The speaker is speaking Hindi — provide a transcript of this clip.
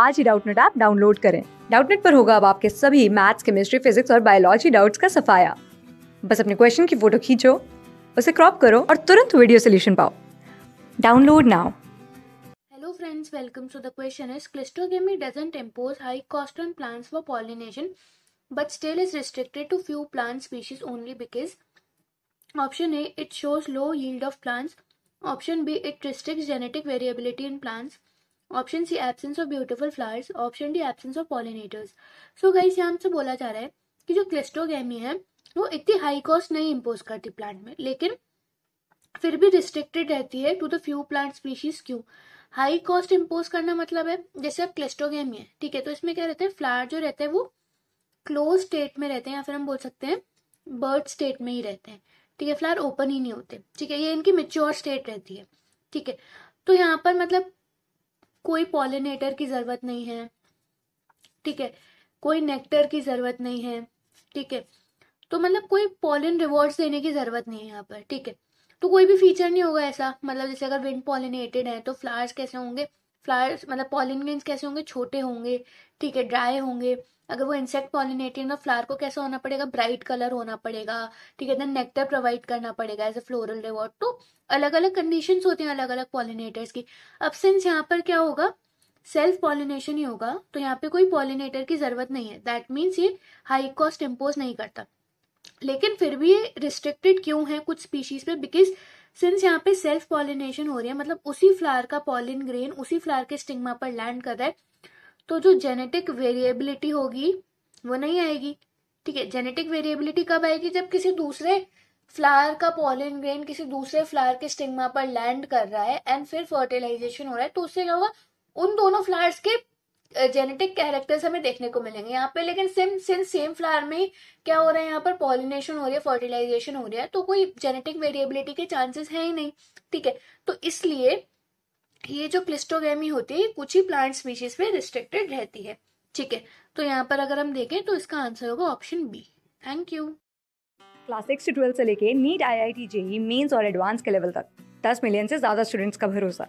आज ही डाउटनेट ऐप डाउनलोड करें डाउटनेट पर होगा अब आपके सभी मैथ्स केमिस्ट्री फिजिक्स और बायोलॉजी डाउट्स का सफाया बस अपने क्वेश्चन की फोटो खींचो उसे क्रॉप करो और तुरंत वीडियो सोल्यूशन पाओ download now Hello friends, welcome. So the question is, Cleistogamy doesn't impose high cost on plants for pollination, but still is restricted to few plant species only because option A, it shows low yield of plants. Option B, it restricts genetic variability in plants. Option C absence of beautiful flowers option D absence of pollinators so गई से हमसे बोला जा रहा है कि जो क्लेस्टोगेमी है वो इतनी हाई कॉस्ट नहीं इम्पोज करती प्लांट में लेकिन फिर भी रिस्ट्रिक्टेड रहती है to the few plant species क्यों हाई कॉस्ट इम्पोज करना मतलब है जैसे अब क्लेस्टोगेमी है ठीक है तो इसमें क्या रहता है फ्लावर जो रहते हैं वो क्लोज स्टेट में रहते हैं या फिर हम बोल सकते हैं बर्ड स्टेट में ही रहते हैं ठीक है फ्लावर ओपन ही नहीं होते ठीक है ये इनकी मेच्योर स्टेट रहती है ठीक है तो यहाँ पर मतलब कोई पॉलिनेटर की जरूरत नहीं है ठीक है कोई नेक्टर की जरूरत नहीं है ठीक है तो मतलब कोई पॉलिन रिवॉर्ड देने की जरूरत नहीं है यहाँ पर ठीक है तो कोई भी फीचर नहीं होगा ऐसा मतलब जैसे अगर विंड पॉलिनेटेड है तो फ्लावर्स कैसे होंगे फ्लावर्स मतलब पॉलिन कैसे होंगे छोटे होंगे ठीक है ड्राई होंगे अगर वो इंसेक्ट पॉलिनेटिंग ना फ्लावर को कैसा होना पड़ेगा ब्राइट कलर होना पड़ेगा ठीक है देन नेक्टर प्रोवाइड करना पड़ेगा एज ए फ्लोरल रिवॉर्ड तो अलग अलग कंडीशंस होती हैं अलग अलग पॉलिनेटर्स की अब सिंस यहाँ पर क्या होगा सेल्फ पॉलिनेशन ही होगा तो यहाँ पे कोई पॉलिनेटर की जरूरत नहीं है दैट मीन्स ये हाई कॉस्ट इम्पोज नहीं करता लेकिन फिर भी ये रिस्ट्रिक्टेड क्यों है कुछ स्पीशीज पे बिकॉज सिंस यहाँ पे सेल्फ पॉलिनेशन हो रही है मतलब उसी फ्लावर का पॉलिन ग्रेन उसी फ्लावर के स्टिग्मा पर लैंड कर रहा है तो जो जेनेटिक वेरिएबिलिटी होगी वो नहीं आएगी ठीक है जेनेटिक वेरिएबिलिटी कब आएगी जब किसी दूसरे फ्लावर का पॉलिन ग्रेन किसी दूसरे फ्लावर के स्टिग्मा पर लैंड कर रहा है एंड फिर फर्टिलाइजेशन हो रहा है तो उससे क्या होगा उन दोनों फ्लावर्स के जेनेटिक कैरेक्टर्स हमें देखने को मिलेंगे यहाँ पे लेकिन सेम सिंस सेम फ्लावर में क्या हो रहा है यहाँ पर पॉलिनेशन हो रही है फर्टिलाइजेशन हो रहा है तो कोई जेनेटिक वेरिएबिलिटी के चांसेस है ही नहीं ठीक है तो इसलिए ये जो क्लिस्टोगेमी होती है कुछ ही प्लांट स्पीशीज पे रिस्ट्रिक्टेड रहती है ठीक है तो यहाँ पर अगर हम देखें तो इसका आंसर होगा option B thank you class six से ट्वेल्थ से लेके NEET I I T JEE mains और एडवांस के लेवल तक दस मिलियन से ज्यादा स्टूडेंट्स का भरोसा